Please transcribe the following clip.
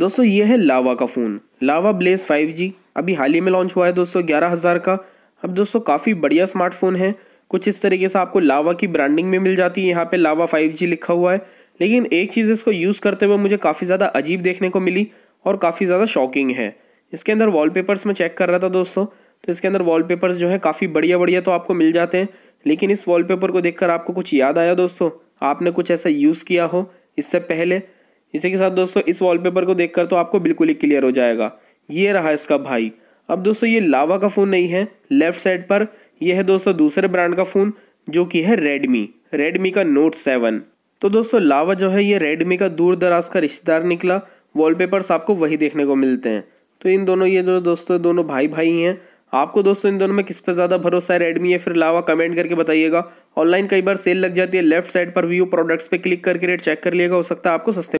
दोस्तों ये है लावा का फ़ोन लावा ब्लेस 5G अभी हाल ही में लॉन्च हुआ है दोस्तों ग्यारह हज़ार का अब दोस्तों काफ़ी बढ़िया स्मार्टफोन है कुछ इस तरीके से आपको लावा की ब्रांडिंग में मिल जाती है यहाँ पे लावा 5G लिखा हुआ है लेकिन एक चीज़ इसको यूज़ करते हुए मुझे काफ़ी ज़्यादा अजीब देखने को मिली और काफ़ी ज़्यादा शॉकिंग है इसके अंदर वॉलपेपर्स में चेक कर रहा था दोस्तों तो इसके अंदर वॉलपेपर्स जो है काफ़ी बढ़िया बढ़िया तो आपको मिल जाते हैं लेकिन इस वॉलपेपर को देख आपको कुछ याद आया दोस्तों आपने कुछ ऐसा यूज़ किया हो इससे पहले इसी के साथ दोस्तों इस वॉलपेपर को देखकर तो आपको बिल्कुल ही क्लियर हो जाएगा ये रहा इसका भाई अब दोस्तों ये लावा का फ़ोन नहीं है लेफ्ट साइड पर यह है दोस्तों दूसरे ब्रांड का फ़ोन जो कि है रेडमी रेडमी का नोट सेवन तो दोस्तों लावा जो है ये रेडमी का दूर दराज का रिश्तेदार निकला वॉलपेपर्स आपको वही देखने को मिलते हैं तो इन दोनों ये जो दोस्तों दोनों भाई भाई हैं आपको दोस्तों इन दोनों में किस पे ज़्यादा भरोसा है रेडमी या फिर लावा कमेंट करके बताइएगा ऑनलाइन कई बार सेल लग जाती है लेफ्ट साइड पर व्यू प्रोडक्ट्स पे क्लिक करके रेट चेक कर लिएगा हो सकता है आपको सस्ते